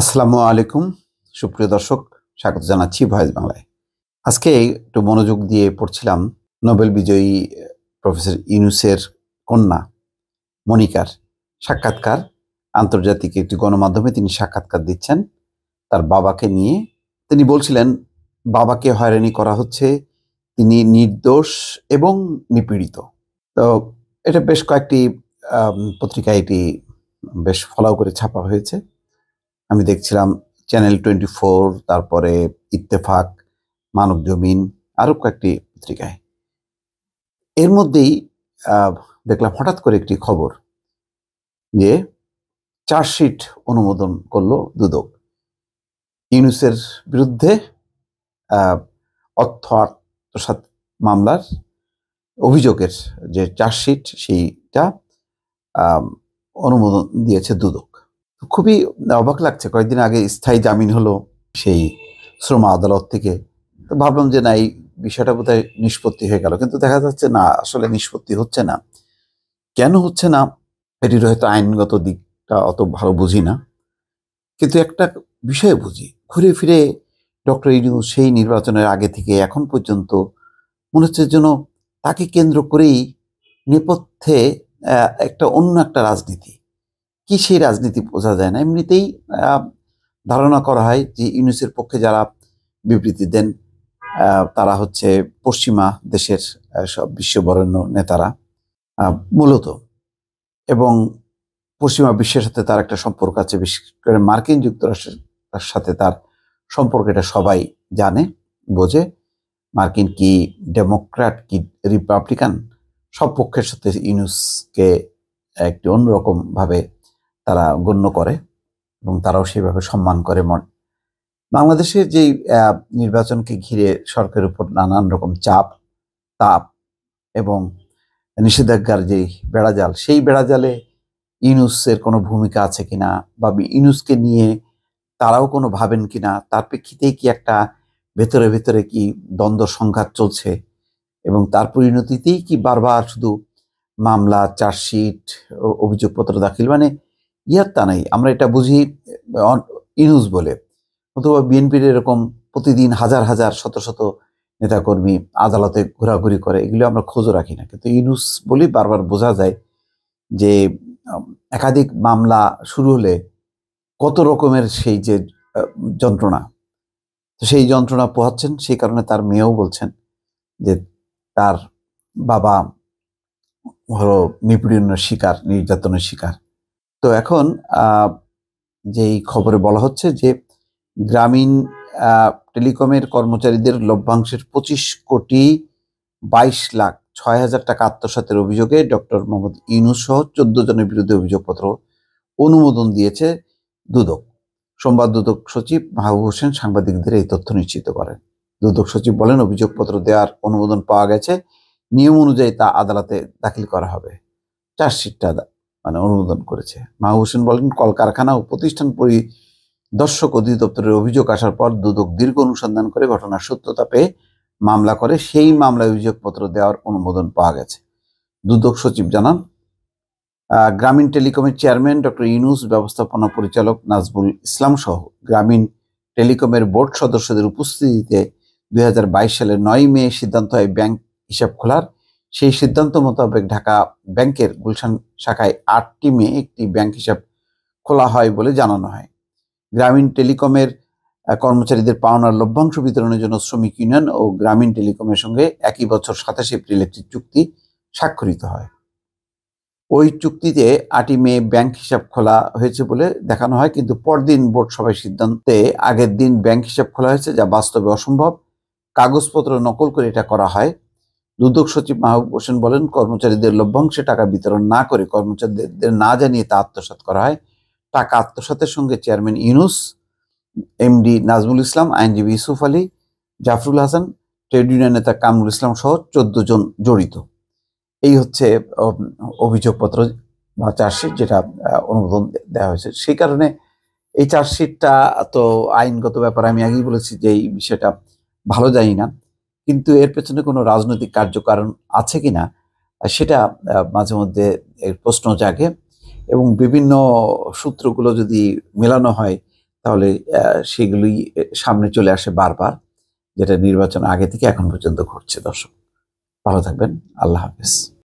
আসসালামু আলাইকুম সুপ্রিয় দর্শক স্বাগত জানাচ্ছি ভয়েস বাংলায় আজকে একটু মনোযোগ দিয়ে পড়ছিলাম নোবেল বিজয়ী প্রফেসর ইউনুসের কন্যা মনিকার সাক্ষাৎকার আন্তর্জাতিক একটি গণমাধ্যমে তিনি সাক্ষাৎকার দিচ্ছেন তার বাবাকে নিয়ে তিনি বলছিলেন বাবাকে হয়রানি করা হচ্ছে তিনি নির্দোষ এবং নিপীড়িত তো এটা বেশ কয়েকটি পত্রিকায় এটি বেশ ফলাও করে ছাপা হয়েছে আমি দেখছিলাম চ্যানেল টোয়েন্টি ফোর তারপরে ইত্তেফাক মানবজমিন আরও কয়েকটি পত্রিকায় এর মধ্যেই দেখলাম হঠাৎ করে একটি খবর যে চার্জশিট অনুমোদন করলো দুদক ইউনুসের বিরুদ্ধে অর্থ আত্মসাত মামলার অভিযোগের যে চার্জশিট সেইটা অনুমোদন দিয়েছে দুদক খুবই অবাক লাগছে কয়েকদিন আগে স্থায়ী জামিন হলো সেই শ্রম আদালত থেকে তো ভাবলাম যে না এই বিষয়টা বোধহয় নিষ্পত্তি হয়ে গেল কিন্তু দেখা যাচ্ছে না আসলে নিষ্পত্তি হচ্ছে না কেন হচ্ছে না এটির হয়তো আইনগত দিকটা অত ভালো বুঝি না কিন্তু একটা বিষয় বুঝি ঘুরে ফিরে ডক্টর ইডু সেই নির্বাচনের আগে থেকে এখন পর্যন্ত মনে হচ্ছে যেন তাকে কেন্দ্র করেই নেপথ্যে একটা অন্য একটা রাজনীতি কি সেই রাজনীতি বোঝা যায় না এমনিতেই ধারণা করা হয় যে ইউনিসের পক্ষে যারা বিবৃতি দেন তারা হচ্ছে পশ্চিমা দেশের সব বিশ্ববরেণ্য নেতারা মূলত এবং পশ্চিমা বিশ্বের সাথে তার একটা সম্পর্ক আছে বিশেষ করে মার্কিন যুক্তরাষ্ট্রের সাথে তার সম্পর্ক এটা সবাই জানে বোঝে মার্কিন কি ডেমোক্র্যাট কি রিপাবলিকান সব পক্ষের সাথে ইউনুসকে একটি অন্যরকমভাবে তারা গণ্য করে এবং তারাও সেভাবে সম্মান করে মন বাংলাদেশের যেই নির্বাচনকে ঘিরে সরকারের উপর নানান রকম চাপ তাপ এবং নিষেধাজ্ঞার যেই বেড়াজাল সেই বেড়াজালে ইনুসের কোনো ভূমিকা আছে কি না বা ইনুসকে নিয়ে তারাও কোনো ভাবেন কি না তার প্রেক্ষিতেই কি একটা ভেতরে ভেতরে কি দ্বন্দ্ব সংঘাত চলছে এবং তার পরিণতিতেই কি বারবার শুধু মামলা চার্জশিট অভিযোগপত্র দাখিল মানে ইয়াত্তা নাই আমরা এটা বুঝি ইনুজ বলে অথবা বিএনপির এরকম প্রতিদিন হাজার হাজার শত শত নেতাকর্মী আদালতে ঘোরাঘুরি করে এগুলো আমরা খোঁজও রাখি না কিন্তু ইনুস বলেই বারবার বোঝা যায় যে একাধিক মামলা শুরু হলে কত রকমের সেই যে যন্ত্রণা তো সেই যন্ত্রণা পোহাচ্ছেন সেই কারণে তার মেয়েও বলছেন যে তার বাবা হলো নিপীড়নের শিকার নির্যাতনের শিকার তো এখন যেই খবরে বলা হচ্ছে যে গ্রামীণ টেলিকমের কর্মচারীদের লভ্যাংশের পঁচিশ কোটি বাইশ লাখ ছয় হাজার টাকা আত্মসাতের অভিযোগে ডক্টর মোহাম্মদ ইউনুস সহ চোদ্দ জনের বিরুদ্ধে অভিযোগপত্র অনুমোদন দিয়েছে দুদক সোমবার দুদক সচিব মাহবুব হোসেন সাংবাদিকদের এই তথ্য নিশ্চিত করেন দুদক সচিব বলেন অভিযোগপত্র দেওয়ার অনুমোদন পাওয়া গেছে নিয়ম অনুযায়ী তা আদালতে দাখিল করা হবে চার্জশিটটা মানে অনুমোদন করেছে মাহবুব হোসেন বলেন কলকারখানা ও প্রতিষ্ঠান পরিদর্শক অধিদপ্তরের অভিযোগ আসার পর দুদক দীর্ঘ অনুসন্ধান করে ঘটনার সত্যতা পেয়ে মামলা করে সেই মামলায় অভিযোগপত্র দেওয়ার অনুমোদন পাওয়া গেছে দুদক সচিব জানান গ্রামীণ টেলিকমের চেয়ারম্যান ডক্টর ইউনুস ব্যবস্থাপনা পরিচালক নাজবুল ইসলাম সহ গ্রামীণ টেলিকমের বোর্ড সদস্যদের উপস্থিতিতে দুই সালের নয় মে সিদ্ধান্ত হয় ব্যাংক হিসাব খোলার সেই সিদ্ধান্ত মোতাবেক ঢাকা ব্যাংকের গুলশান শাখায় আটটি মে একটি ব্যাংক হিসাব খোলা হয় বলে জানানো হয় গ্রামীণ টেলিকমের কর্মচারীদের পাওনার লভ্যাংশ বিতরণের জন্য শ্রমিক ইউনিয়ন ও গ্রামীণ টেলিকমের সঙ্গে একই বছর সাতাশে এপ্রিল একটি চুক্তি স্বাক্ষরিত হয় ওই চুক্তিতে আটই মে ব্যাংক হিসাব খোলা হয়েছে বলে দেখানো হয় কিন্তু পরদিন বোর্ড সভায় সিদ্ধান্তে আগের দিন ব্যাংক হিসাব খোলা হয়েছে যা বাস্তবে অসম্ভব কাগজপত্র নকল করে এটা করা হয় দুদক সচিব মাহবুব হোসেন বলেন কর্মচারীদের লভ্যাংশে টাকা বিতরণ না করে কর্মচারীদের না জানিয়ে তা আত্মসাত করা হয় টাকা আত্মসাতের সঙ্গে চেয়ারম্যান ইউনুস এমডি নাজমুল ইসলাম আইনজীবী ইসুফ আলী জাফরুল হাসান ট্রেড ইউনিয়ন নেতা কামরুল ইসলাম সহ চোদ্দ জন জড়িত এই হচ্ছে অভিযোগপত্র বা চার্জশিট যেটা অনুমোদন দেওয়া হয়েছে সেই কারণে এই চার্জশিটটা তো আইনগত ব্যাপারে আমি আগেই বলেছি যে এই বিষয়টা ভালো জানি না কিন্তু এর পেছনে কোনো রাজনৈতিক কার্যকারণ আছে কি না সেটা মাঝে মধ্যে প্রশ্ন জাগে এবং বিভিন্ন সূত্রগুলো যদি মেলানো হয় তাহলে সেগুলি সামনে চলে আসে বারবার যেটা নির্বাচন আগে থেকে এখন পর্যন্ত ঘটছে দর্শক ভালো থাকবেন আল্লাহ হাফেজ